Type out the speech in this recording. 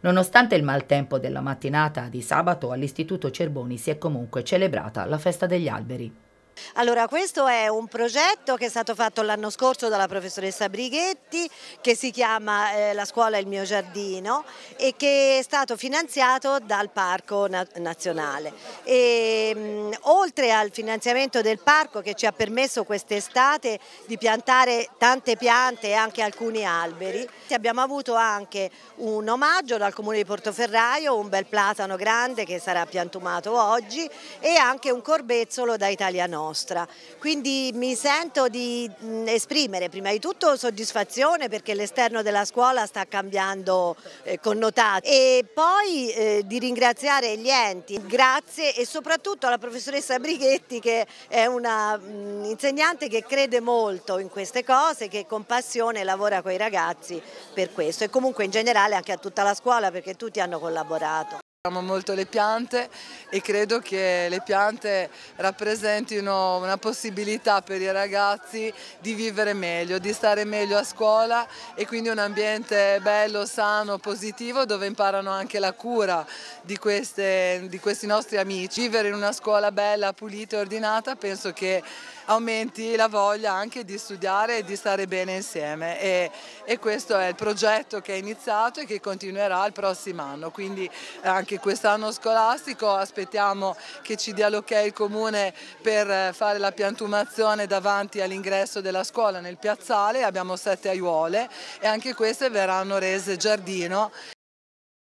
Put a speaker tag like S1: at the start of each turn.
S1: Nonostante il maltempo della mattinata di sabato, all'Istituto Cerboni si è comunque celebrata la festa degli alberi.
S2: Allora questo è un progetto che è stato fatto l'anno scorso dalla professoressa Brighetti che si chiama eh, La scuola e il mio giardino e che è stato finanziato dal Parco na Nazionale. E, ehm, mh, oltre al finanziamento del parco che ci ha permesso quest'estate di piantare tante piante e anche alcuni alberi, abbiamo avuto anche un omaggio dal comune di Portoferraio, un bel platano grande che sarà piantumato oggi e anche un corbezzolo da Italia Nord mostra. Quindi mi sento di esprimere prima di tutto soddisfazione perché l'esterno della scuola sta cambiando eh, connotato e poi eh, di ringraziare gli enti, grazie e soprattutto alla professoressa Brighetti che è una mh, insegnante che crede molto in queste cose, che con passione lavora con i ragazzi per questo e comunque in generale anche a tutta la scuola perché tutti hanno collaborato. Amo molto le piante e credo che le
S1: piante rappresentino una possibilità per i ragazzi di vivere meglio, di stare meglio a scuola e quindi un ambiente bello, sano, positivo dove imparano anche la cura di, queste, di questi nostri amici. Vivere in una scuola bella, pulita e ordinata penso che aumenti la voglia anche di studiare e di stare bene insieme e, e questo è il progetto che è iniziato e che continuerà il prossimo anno, quindi eh, anche quest'anno scolastico, aspettiamo che ci dia l'ok il comune per eh, fare la piantumazione davanti all'ingresso della scuola nel piazzale, abbiamo sette aiuole e anche queste verranno rese giardino